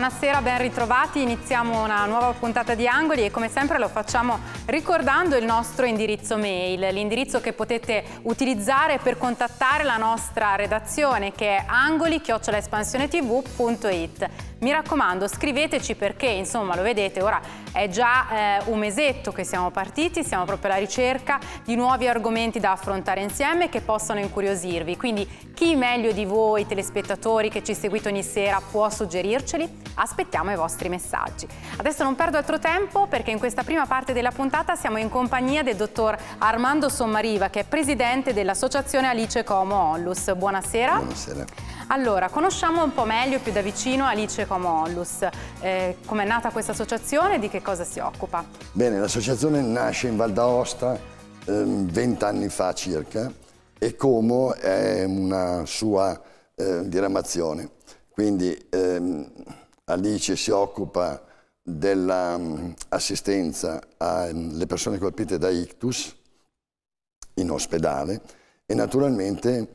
buonasera, ben ritrovati. Iniziamo una nuova puntata di Angoli e come sempre lo facciamo ricordando il nostro indirizzo mail, l'indirizzo che potete utilizzare per contattare la nostra redazione che è angoli-espansionetv.it. espansione mi raccomando, scriveteci perché, insomma, lo vedete, ora è già eh, un mesetto che siamo partiti, siamo proprio alla ricerca di nuovi argomenti da affrontare insieme che possano incuriosirvi. Quindi chi meglio di voi, telespettatori che ci seguite ogni sera, può suggerirceli? Aspettiamo i vostri messaggi. Adesso non perdo altro tempo perché in questa prima parte della puntata siamo in compagnia del dottor Armando Sommariva che è presidente dell'associazione Alice Como Onlus. Buonasera. Buonasera. Allora, conosciamo un po' meglio, più da vicino, Alice Comollus. Eh, Come è nata questa associazione e di che cosa si occupa? Bene, l'associazione nasce in Val d'Aosta ehm, vent'anni eh, fa circa e Como è una sua eh, diramazione. Quindi ehm, Alice si occupa dell'assistenza alle persone colpite da ictus in ospedale e naturalmente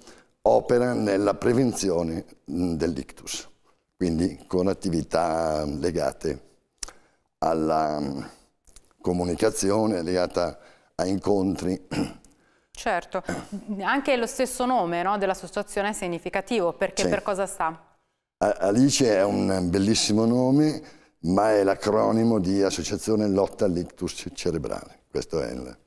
opera nella prevenzione mm, dell'ictus, quindi con attività legate alla mm, comunicazione, legata a incontri. Certo, anche lo stesso nome no, dell'associazione è significativo, perché sì. per cosa sta? Alice è un bellissimo nome, ma è l'acronimo di Associazione Lotta all'Ictus Cerebrale, questo è il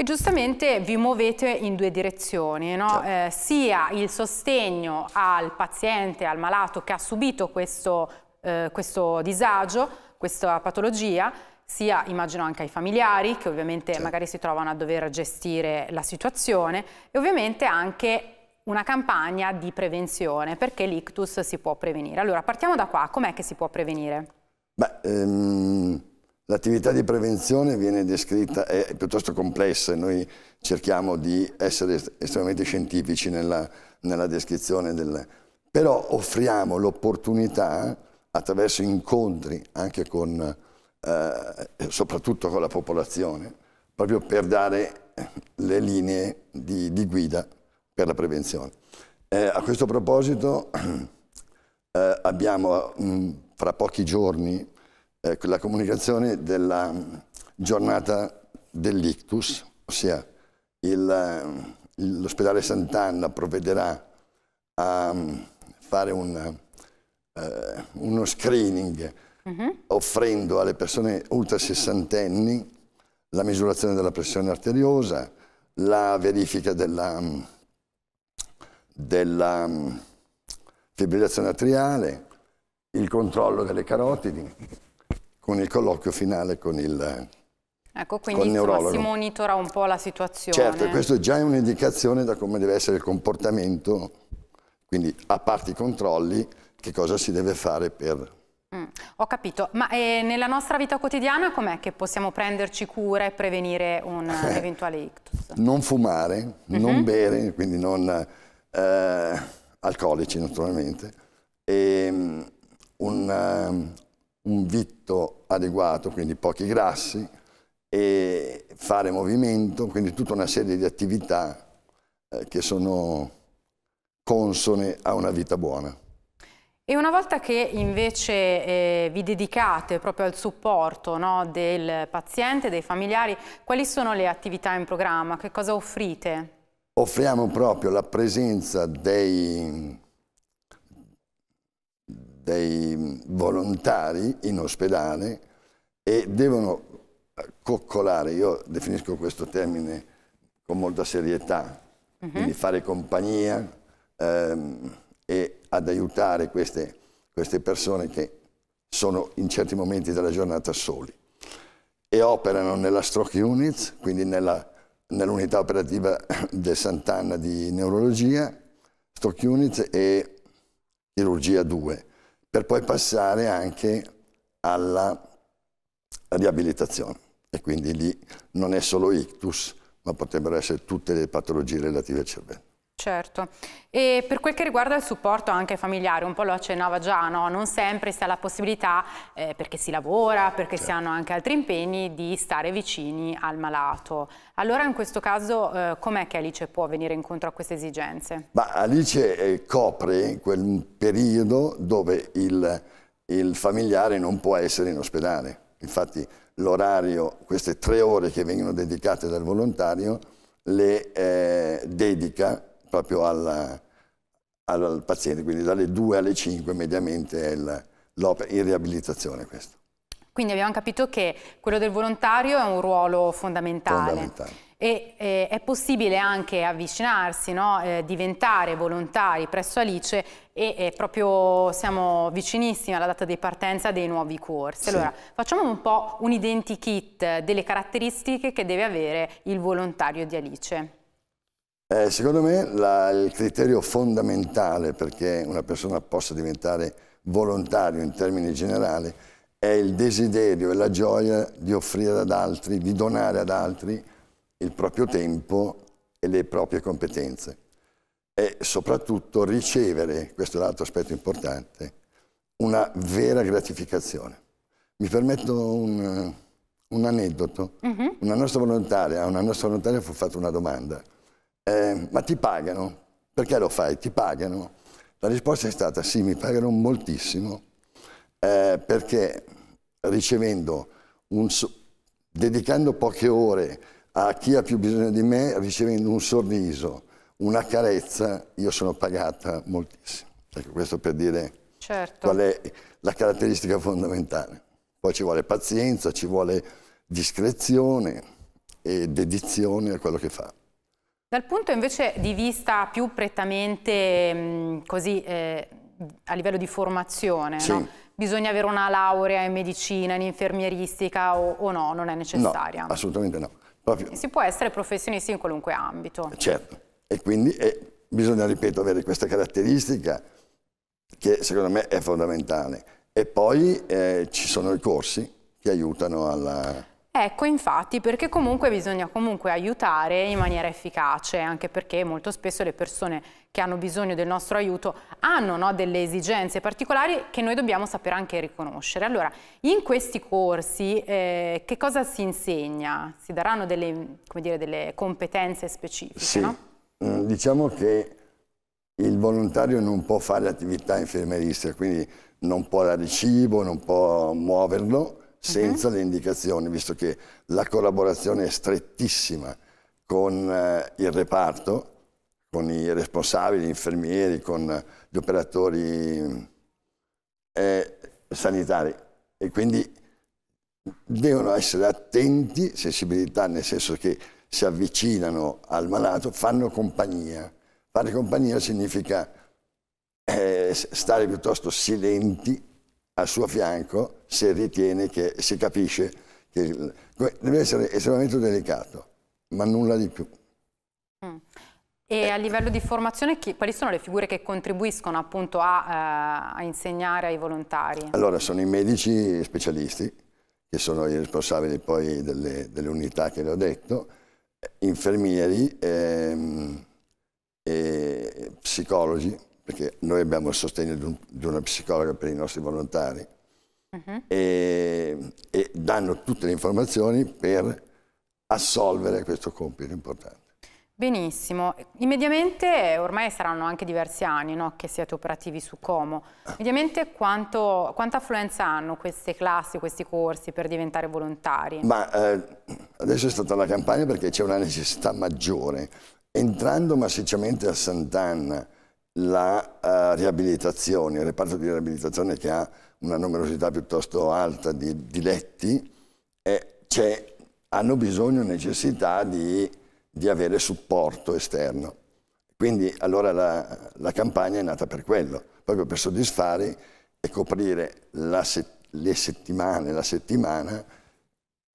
e giustamente vi muovete in due direzioni, no? Certo. eh, sia il sostegno al paziente, al malato che ha subito questo, eh, questo disagio, questa patologia, sia immagino anche ai familiari che ovviamente certo. magari si trovano a dover gestire la situazione e ovviamente anche una campagna di prevenzione perché l'ictus si può prevenire. Allora partiamo da qua, com'è che si può prevenire? Beh, um L'attività di prevenzione viene descritta, è piuttosto complessa e noi cerchiamo di essere estremamente scientifici nella, nella descrizione del... Però offriamo l'opportunità attraverso incontri anche con, eh, soprattutto con la popolazione, proprio per dare le linee di, di guida per la prevenzione. Eh, a questo proposito eh, abbiamo mh, mm, fra pochi giorni eh, la comunicazione della giornata dell'ictus, ossia l'ospedale Sant'Anna provvederà a fare una, eh, uno screening uh mhm. -huh. offrendo alle persone ultra sessantenni la misurazione della pressione arteriosa, la verifica della, della fibrillazione atriale, il controllo delle carotidi con il colloquio finale con il Ecco, quindi insomma, si monitora un po' la situazione. Certo, questo già è un'indicazione da come deve essere il comportamento, quindi a parte i controlli, che cosa si deve fare per... Mm, ho capito, ma eh, nella nostra vita quotidiana com'è che possiamo prenderci cura e prevenire un eh, eventuale ictus? non fumare, mm -hmm. non mhm. bere, quindi non eh, alcolici naturalmente, e, um, un, un vitto adeguato, quindi pochi grassi, e fare movimento, quindi tutta una serie di attività eh, che sono consone a una vita buona. E una volta che invece eh, vi dedicate proprio al supporto no, del paziente, dei familiari, quali sono le attività in programma? Che cosa offrite? Offriamo proprio la presenza dei dei volontari in ospedale e devono coccolare, io definisco questo termine con molta serietà, uh mhm. -huh. quindi fare compagnia ehm, e ad aiutare queste, queste persone che sono in certi momenti della giornata soli e operano nella stroke units, quindi nell'unità nell operativa del Sant'Anna di neurologia, stroke units e chirurgia 2 per poi passare anche alla riabilitazione. E quindi lì non è solo ictus, ma potrebbero essere tutte le patologie relative al cervello. Certo, e per quel che riguarda il supporto anche familiare, un po' lo accennava già, no? non sempre si ha la possibilità, eh, perché si lavora, perché certo. si hanno anche altri impegni, di stare vicini al malato. Allora in questo caso eh, com'è che Alice può venire incontro a queste esigenze? Ma Alice eh, copre quel periodo dove il, il familiare non può essere in ospedale, infatti l'orario, queste tre ore che vengono dedicate dal volontario, le eh, dedica proprio al, al, al paziente, quindi dalle 2 alle 5 mediamente è l'opera in riabilitazione questo. Quindi abbiamo capito che quello del volontario è un ruolo fondamentale. fondamentale. E eh, è possibile anche avvicinarsi, no? eh, diventare volontari presso Alice e eh, proprio siamo vicinissimi alla data di partenza dei nuovi corsi. Sì. Allora, facciamo un po' un identikit delle caratteristiche che deve avere il volontario di Alice. Eh, secondo me la, il criterio fondamentale perché una persona possa diventare volontario in termini generali è il desiderio e la gioia di offrire ad altri, di donare ad altri il proprio tempo e le proprie competenze e soprattutto ricevere, questo è l'altro aspetto importante, una vera gratificazione. Mi permetto un, un aneddoto, uh -huh. una nostra volontaria, a una nostra volontaria fu fatta una domanda, eh, ma ti pagano? Perché lo fai? Ti pagano? La risposta è stata sì, mi pagano moltissimo eh, perché ricevendo un, dedicando poche ore a chi ha più bisogno di me, ricevendo un sorriso, una carezza, io sono pagata moltissimo. Ecco, questo per dire certo. qual è la caratteristica fondamentale. Poi ci vuole pazienza, ci vuole discrezione e dedizione a quello che fa. Dal punto invece di vista più prettamente mm, così, eh, a livello di formazione, sì. no? bisogna avere una laurea in medicina, in infermieristica o, o no, non è necessaria? No, assolutamente no. Proprio. Si può essere professionisti in qualunque ambito. Certo, e quindi eh, bisogna, ripeto, avere questa caratteristica che secondo me è fondamentale. E poi eh, ci sono i corsi che aiutano alla... Ecco, infatti, perché comunque bisogna comunque aiutare in maniera efficace, anche perché molto spesso le persone che hanno bisogno del nostro aiuto hanno no, delle esigenze particolari che noi dobbiamo sapere anche riconoscere. Allora, in questi corsi eh, che cosa si insegna? Si daranno delle, dire, delle competenze specifiche? Sì, no? Mm, diciamo che il volontario non può fare attività infermeristica, quindi non può dare cibo, non può muoverlo, senza uh mhm. -huh. le indicazioni, visto che la collaborazione è strettissima con eh, il reparto, con i responsabili, gli infermieri, con gli operatori eh, sanitari e quindi devono essere attenti, sensibilità nel senso che si avvicinano al malato, fanno compagnia. Fare compagnia significa eh, stare piuttosto silenti al suo fianco se ritiene che, si capisce che deve essere estremamente delicato, ma nulla di più. Mm. E a livello di formazione, chi, quali sono le figure che contribuiscono appunto a, eh, a, insegnare ai volontari? Allora, sono i medici specialisti, che sono i responsabili poi delle, delle unità che le ho detto, infermieri, ehm, e psicologi, perché noi abbiamo il sostegno di, un, di una psicologa per i nostri volontari uh mhm. -huh. e, e danno tutte le informazioni per assolvere questo compito importante. Benissimo, immediatamente ormai saranno anche diversi anni no, che siete operativi su Como, ah. mediamente quanto, quanta affluenza hanno queste classi, questi corsi per diventare volontari? Ma eh, adesso è stata la campagna perché c'è una necessità maggiore, entrando massicciamente a Sant'Anna la uh, riabilitazione, il reparto di riabilitazione che ha una numerosità piuttosto alta di, di letti, eh, hanno bisogno, necessità di, di, avere supporto esterno. Quindi allora la, la, campagna è nata per quello, proprio per soddisfare e coprire la set le settimane, la settimana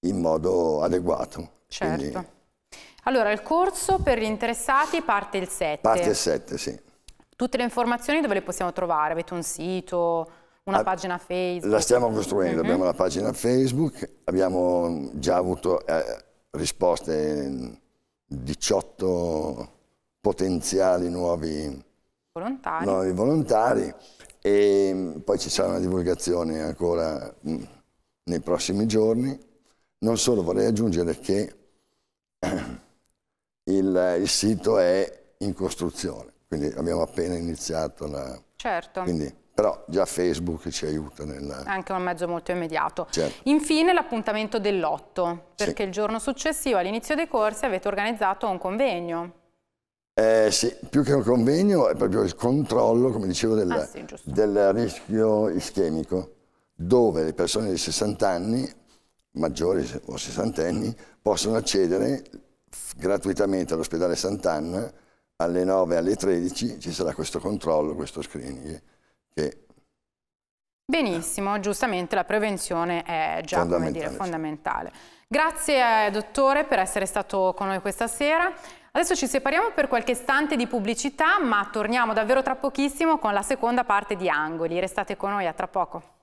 in modo adeguato. Certo. Quindi, allora il corso per gli interessati parte il 7. Parte il 7, sì. Tutte le informazioni dove le possiamo trovare? Avete un sito, una ah, pagina Facebook? La stiamo costruendo, mm -hmm. abbiamo mhm. la pagina Facebook, abbiamo già avuto eh, risposte 18 potenziali nuovi volontari. nuovi volontari. e poi ci sarà una divulgazione ancora mm, nei prossimi giorni. Non solo vorrei aggiungere che il, il sito è in costruzione quindi abbiamo appena iniziato. La... Certo. Quindi però già Facebook ci aiuta nel... Anche un mezzo molto immediato. Certo. Infine l'appuntamento dell'otto, perché sì. il giorno successivo all'inizio dei corsi avete organizzato un convegno. Eh, sì, più che un convegno è proprio il controllo, come dicevo, del, ah, sì, del rischio ischemico, dove le persone di 60 anni, maggiori o sessantenni, possono accedere gratuitamente all'ospedale Sant'Anna alle 9, alle 13 ci sarà questo controllo, questo screening che Benissimo, giustamente la prevenzione è già fondamentale. Dire, fondamentale. Grazie eh, dottore per essere stato con noi questa sera. Adesso ci separiamo per qualche istante di pubblicità, ma torniamo davvero tra pochissimo con la seconda parte di Angoli. Restate con noi a tra poco.